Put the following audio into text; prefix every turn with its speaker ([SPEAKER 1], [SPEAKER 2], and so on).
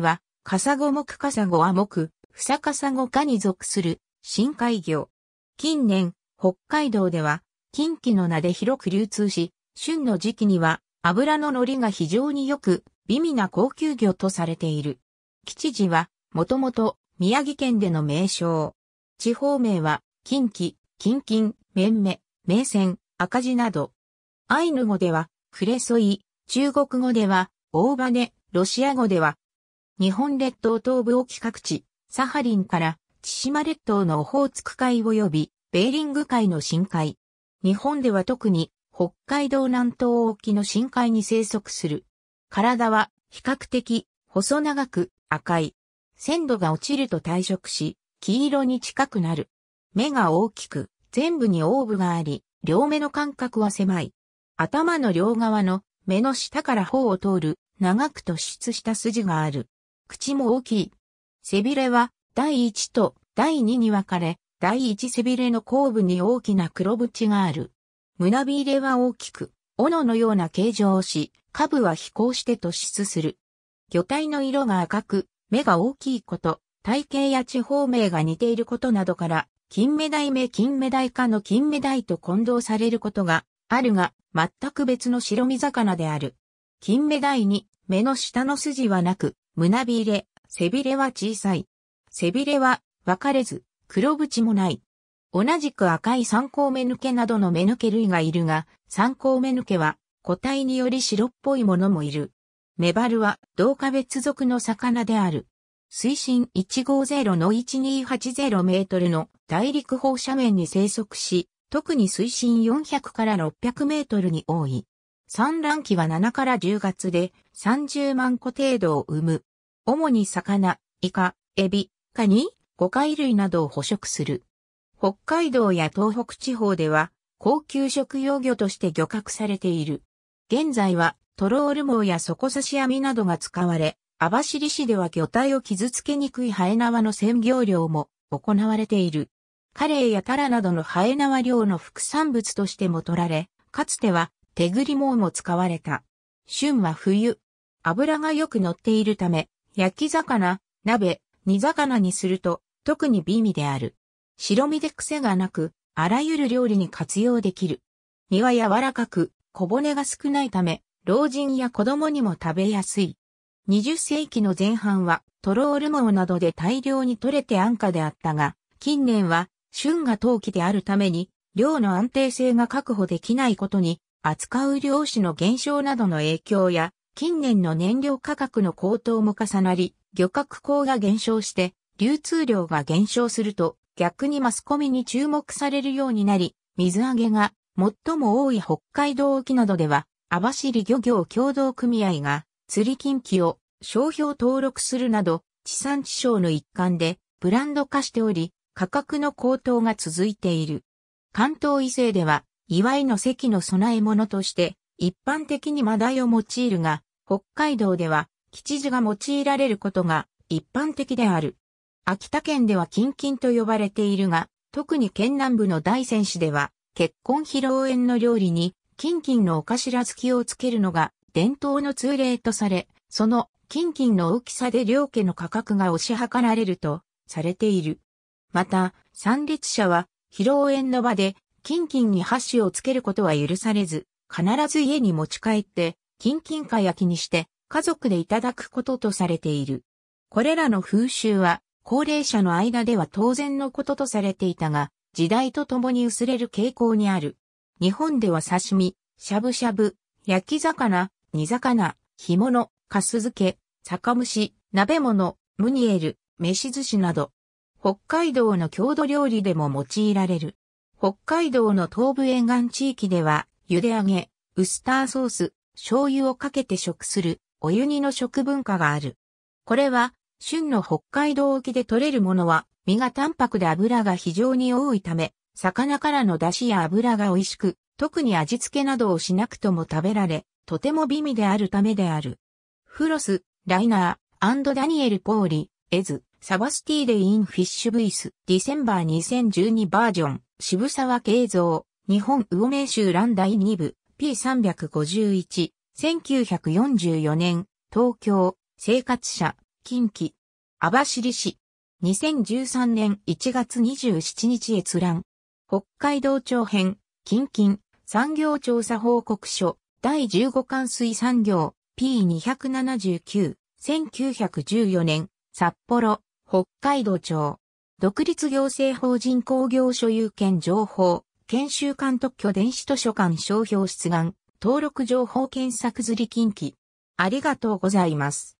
[SPEAKER 1] は、カサゴ目カサゴは目、フサカサゴ科に属する深海魚。近年、北海道では近畿の名で広く流通し、旬の時期には油の海苔が非常によく美味な高級魚とされている。吉次はもともと宮城県での名称。地方名は近畿、近近、綿目、名船、赤字など。アイヌ語ではクレソイ、中国語では大バネ、ロシア語では日本列島東部沖各地、サハリンから千島列島のオホーツク海及びベーリング海の深海。日本では特に北海道南東沖の深海に生息する。体は比較的細長く赤い。鮮度が落ちると退色し、黄色に近くなる。目が大きく、全部にオーブがあり、両目の間隔は狭い。頭の両側の目の下から頬を通る長く突出した筋がある。口も大きい。背びれは第1と第2に分かれ、第1背びれの後部に大きな黒縁がある。胸びれは大きく、斧のような形状をし、下部は飛行して突出する。魚体の色が赤く、目が大きいこと、体型や地方名が似ていることなどから、金目鯛目金目鯛科の金目鯛と混同されることがあるが、全く別の白身魚である。金目鯛に目の下の筋はなく、胸びれ、背びれは小さい。背びれは分かれず、黒縁もない。同じく赤い三光目抜けなどの目抜け類がいるが、三光目抜けは個体により白っぽいものもいる。メバルは同化別属の魚である。水深150の1280メートルの大陸放斜面に生息し、特に水深400から600メートルに多い。産卵期は7から10月で30万個程度を産む。主に魚、イカ、エビ、カニ、カイ類などを捕食する。北海道や東北地方では高級食用魚として漁獲されている。現在はトロール網や底刺し網などが使われ、網走市では魚体を傷つけにくいハエ縄の専業漁も行われている。カレイやタラなどのハエ縄漁の副産物としても取られ、かつては手繰り網も使われた。旬は冬。油がよく乗っているため、焼き魚、鍋、煮魚にすると、特に美味である。白身で癖がなく、あらゆる料理に活用できる。身は柔らかく、小骨が少ないため、老人や子供にも食べやすい。20世紀の前半は、トロール網などで大量に取れて安価であったが、近年は、旬が陶器であるために、量の安定性が確保できないことに扱う量子の減少などの影響や、近年の燃料価格の高騰も重なり、漁獲口が減少して、流通量が減少すると、逆にマスコミに注目されるようになり、水揚げが最も多い北海道沖などでは、網走漁業協同組合が釣り近畿を商標登録するなど、地産地消の一環でブランド化しており、価格の高騰が続いている。関東以西では祝いの席の供え物として、一般的にマダイを用いるが、北海道では、吉地が用いられることが一般的である。秋田県では近々と呼ばれているが、特に県南部の大仙市では、結婚披露宴の料理に、キンのお頭付きをつけるのが伝統の通例とされ、その金金の大きさで両家の価格が押し量られるとされている。また、参列者は、披露宴の場で金金に箸をつけることは許されず、必ず家に持ち帰って、金金か焼きにして、家族でいただくこととされている。これらの風習は、高齢者の間では当然のこととされていたが、時代とともに薄れる傾向にある。日本では刺身、しゃぶしゃぶ、焼き魚、煮魚、干物、かす漬け、酒蒸し、鍋物、ムニエル、飯寿司など、北海道の郷土料理でも用いられる。北海道の東部沿岸地域では、茹で揚げ、ウスターソース、醤油をかけて食する、お湯煮の食文化がある。これは、旬の北海道沖で取れるものは、身が淡白で油が非常に多いため、魚からの出汁や油が美味しく、特に味付けなどをしなくとも食べられ、とても美味であるためである。フロス、ライナー、アンドダニエル・ポーリ、エズ、サバスティーデイン・フィッシュ・ブイス、ディセンバー2012バージョン。渋沢慶三、日本魚名集欄第2部、P351、1944年、東京、生活者、近畿、網走市、2013年1月27日閲覧、北海道庁編、近々、産業調査報告書、第15巻水産業、P279、1914年、札幌、北海道庁、独立行政法人工業所有権情報、研修館特許電子図書館商標出願、登録情報検索釣り近畿。ありがとうございます。